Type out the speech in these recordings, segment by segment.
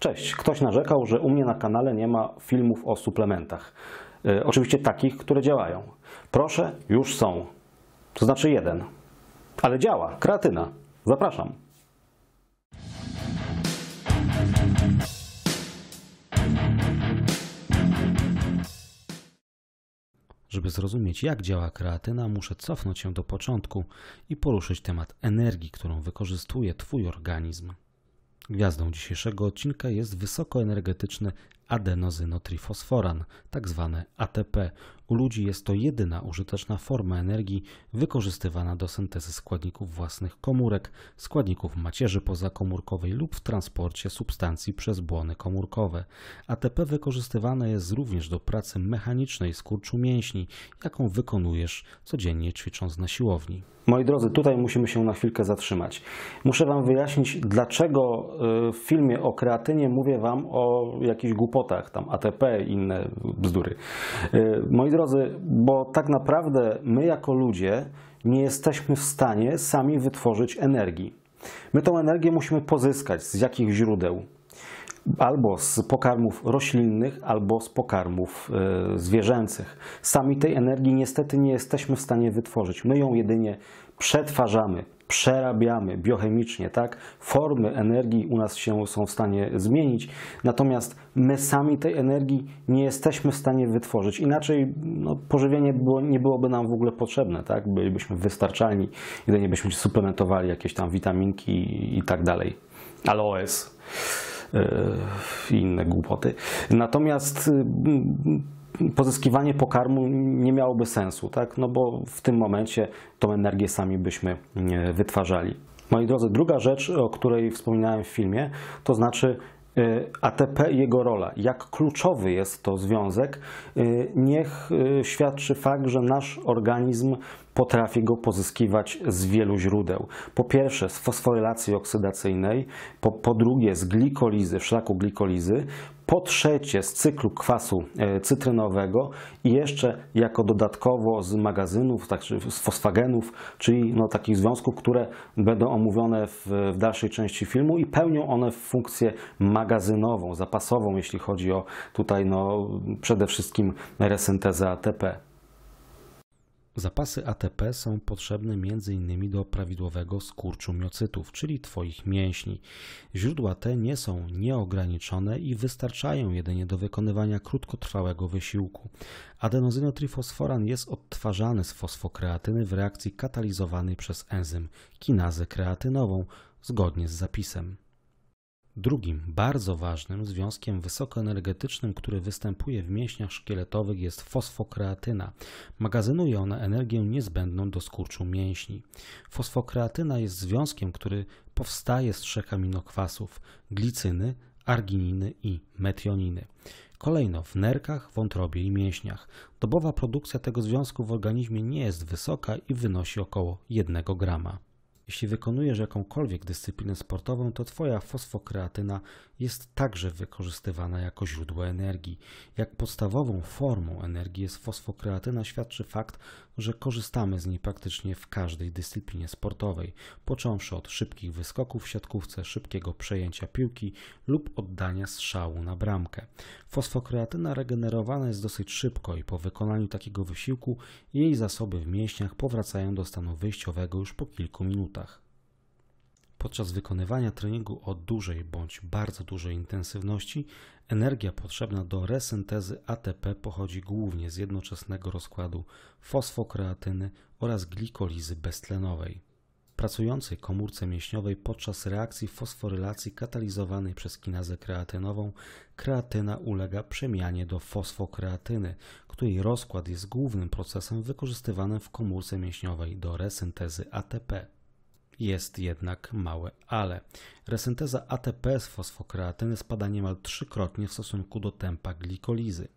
Cześć, ktoś narzekał, że u mnie na kanale nie ma filmów o suplementach. E, oczywiście takich, które działają. Proszę, już są. To znaczy jeden. Ale działa, kreatyna. Zapraszam. Żeby zrozumieć, jak działa kreatyna, muszę cofnąć się do początku i poruszyć temat energii, którą wykorzystuje Twój organizm. Gwiazdą dzisiejszego odcinka jest wysokoenergetyczny adenozynotrifosforan, tak zwane ATP. U ludzi jest to jedyna użyteczna forma energii wykorzystywana do syntezy składników własnych komórek, składników macierzy pozakomórkowej lub w transporcie substancji przez błony komórkowe. ATP wykorzystywane jest również do pracy mechanicznej skurczu mięśni, jaką wykonujesz codziennie ćwicząc na siłowni. Moi drodzy, tutaj musimy się na chwilkę zatrzymać. Muszę Wam wyjaśnić, dlaczego y, w filmie o kreatynie mówię Wam o jakichś głupotach potach, tam ATP, inne bzdury. Y, moi drodzy, bo tak naprawdę my jako ludzie nie jesteśmy w stanie sami wytworzyć energii. My tą energię musimy pozyskać z jakich źródeł? Albo z pokarmów roślinnych, albo z pokarmów y, zwierzęcych. Sami tej energii niestety nie jesteśmy w stanie wytworzyć. My ją jedynie przetwarzamy, przerabiamy biochemicznie, tak? Formy energii u nas się są w stanie zmienić, natomiast my sami tej energii nie jesteśmy w stanie wytworzyć. Inaczej no, pożywienie było, nie byłoby nam w ogóle potrzebne, tak? Bylibyśmy wystarczalni, jedynie byśmy suplementowali jakieś tam witaminki i tak dalej. Aloes yy, i inne głupoty. Natomiast yy, pozyskiwanie pokarmu nie miałoby sensu, tak? no bo w tym momencie tą energię sami byśmy e, wytwarzali. Moi drodzy, druga rzecz, o której wspominałem w filmie, to znaczy e, ATP i jego rola. Jak kluczowy jest to związek, e, niech świadczy fakt, że nasz organizm potrafi go pozyskiwać z wielu źródeł. Po pierwsze z fosforylacji oksydacyjnej, po, po drugie z glikolizy, szlaku glikolizy, po trzecie z cyklu kwasu e, cytrynowego i jeszcze jako dodatkowo z magazynów, także z fosfagenów, czyli no takich związków, które będą omówione w, w dalszej części filmu i pełnią one funkcję magazynową, zapasową, jeśli chodzi o tutaj no, przede wszystkim resyntezę ATP. Zapasy ATP są potrzebne m.in. do prawidłowego skurczu miocytów, czyli Twoich mięśni. Źródła te nie są nieograniczone i wystarczają jedynie do wykonywania krótkotrwałego wysiłku. Adenozynotrifosforan jest odtwarzany z fosfokreatyny w reakcji katalizowanej przez enzym kinazę kreatynową, zgodnie z zapisem. Drugim bardzo ważnym związkiem wysokoenergetycznym, który występuje w mięśniach szkieletowych jest fosfokreatyna. Magazynuje ona energię niezbędną do skurczu mięśni. Fosfokreatyna jest związkiem, który powstaje z trzech aminokwasów glicyny, argininy i metioniny. Kolejno w nerkach, wątrobie i mięśniach. Dobowa produkcja tego związku w organizmie nie jest wysoka i wynosi około 1 grama. Jeśli wykonujesz jakąkolwiek dyscyplinę sportową, to Twoja fosfokreatyna jest także wykorzystywana jako źródło energii. Jak podstawową formą energii jest fosfokreatyna, świadczy fakt, że korzystamy z niej praktycznie w każdej dyscyplinie sportowej, począwszy od szybkich wyskoków w siatkówce, szybkiego przejęcia piłki lub oddania strzału na bramkę. Fosfokreatyna regenerowana jest dosyć szybko i po wykonaniu takiego wysiłku jej zasoby w mięśniach powracają do stanu wyjściowego już po kilku minutach. Podczas wykonywania treningu o dużej bądź bardzo dużej intensywności, energia potrzebna do resyntezy ATP pochodzi głównie z jednoczesnego rozkładu fosfokreatyny oraz glikolizy beztlenowej, pracującej komórce mięśniowej podczas reakcji fosforylacji katalizowanej przez kinazę kreatynową, kreatyna ulega przemianie do fosfokreatyny, której rozkład jest głównym procesem wykorzystywanym w komórce mięśniowej do resyntezy ATP jest jednak małe ale. Resynteza ATP z fosfokreatyny spada niemal trzykrotnie w stosunku do tempa glikolizy.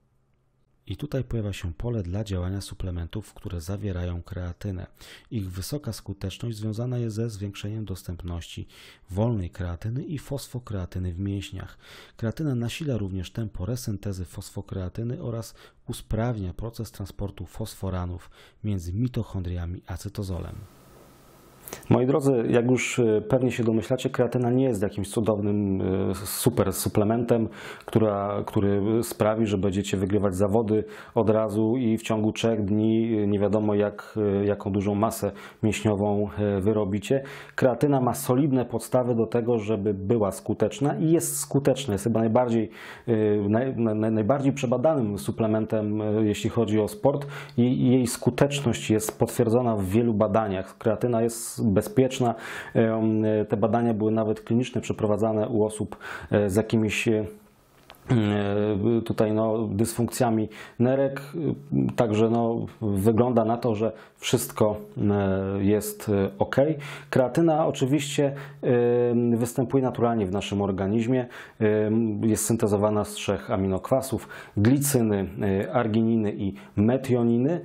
I tutaj pojawia się pole dla działania suplementów, które zawierają kreatynę. Ich wysoka skuteczność związana jest ze zwiększeniem dostępności wolnej kreatyny i fosfokreatyny w mięśniach. Kreatyna nasila również tempo resyntezy fosfokreatyny oraz usprawnia proces transportu fosforanów między mitochondriami acetyzolem. Moi drodzy, jak już e, pewnie się domyślacie, kreatyna nie jest jakimś cudownym e, super suplementem, która, który sprawi, że będziecie wygrywać zawody od razu i w ciągu trzech dni e, nie wiadomo jak, jaką dużą masę mięśniową wyrobicie. Kreatyna ma solidne podstawy do tego, żeby była skuteczna i jest skuteczna. Jest chyba najbardziej, naj, naj, najbardziej przebadanym suplementem, jeśli chodzi o sport i jej skuteczność jest potwierdzona w wielu badaniach. Kreatyna jest bez bezpieczna. E, um, e, te badania były nawet klinicznie przeprowadzane u osób e, z jakimiś Y, tutaj no, dysfunkcjami nerek. Także no, wygląda na to, że wszystko y, jest y, ok. Kreatyna oczywiście występuje naturalnie w naszym organizmie. Jest syntezowana z trzech aminokwasów: glicyny, argininy i metioniny.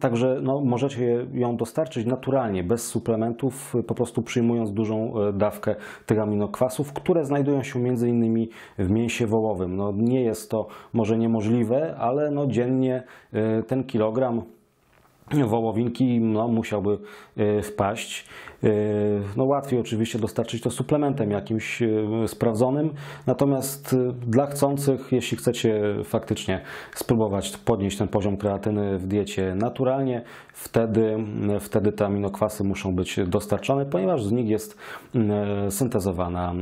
Także no, możecie ją dostarczyć naturalnie, bez suplementów, po prostu przyjmując dużą dawkę tych aminokwasów, które znajdują się między innymi w mięsie wołowym ziołowym. No, nie jest to może niemożliwe, ale no, dziennie y, ten kilogram y, wołowinki no, musiałby y, wpaść. No, łatwiej oczywiście dostarczyć to suplementem jakimś sprawdzonym, natomiast dla chcących, jeśli chcecie faktycznie spróbować podnieść ten poziom kreatyny w diecie naturalnie, wtedy, wtedy te aminokwasy muszą być dostarczone, ponieważ z nich jest syntezowana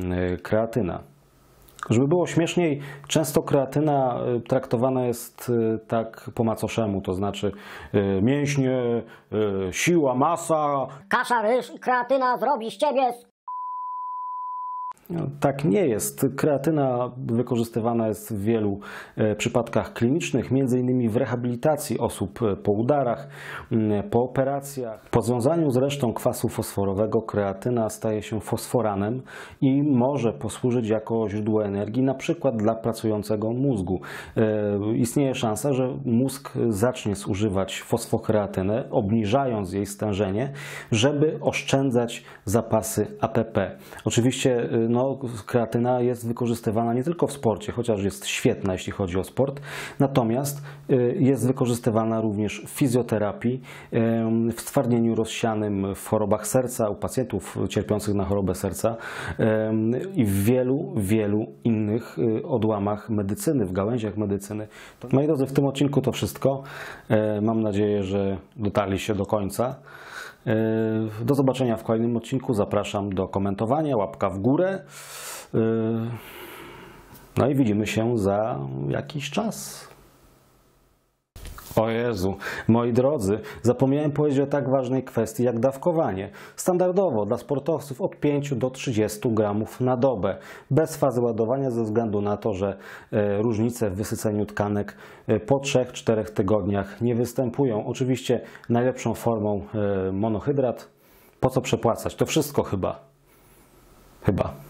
kreatyna. Żeby było śmieszniej, często kreatyna y, traktowana jest y, tak po macoszemu, to znaczy y, mięśnie, siła, masa. Kasza, ryż i kreatyna zrobi z ciebie tak nie jest. Kreatyna wykorzystywana jest w wielu e, przypadkach klinicznych, m.in. w rehabilitacji osób e, po udarach, po operacjach. Po związaniu z resztą kwasu fosforowego kreatyna staje się fosforanem i może posłużyć jako źródło energii, na przykład dla pracującego mózgu. E, istnieje szansa, że mózg zacznie zużywać fosfokreatynę, obniżając jej stężenie, żeby oszczędzać zapasy APP. Oczywiście no, no, kreatyna jest wykorzystywana nie tylko w sporcie, chociaż jest świetna, jeśli chodzi o sport, natomiast y, jest wykorzystywana również w fizjoterapii, y, w stwardnieniu rozsianym, w chorobach serca u pacjentów cierpiących na chorobę serca y, i w wielu, wielu innych odłamach medycyny, w gałęziach medycyny. Moi drodzy, w tym odcinku to wszystko. Mam nadzieję, że dotarli się do końca. E, do zobaczenia w kolejnym odcinku. Zapraszam do komentowania, łapka w górę. E, no i widzimy się za jakiś czas. O Jezu, moi drodzy, zapomniałem powiedzieć o tak ważnej kwestii jak dawkowanie. Standardowo dla sportowców od 5 do 30 gramów na dobę, bez fazy ładowania ze względu na to, że e, różnice w wysyceniu tkanek e, po 3-4 tygodniach nie występują. Oczywiście najlepszą formą e, monohydrat. Po co przepłacać? To wszystko chyba. Chyba.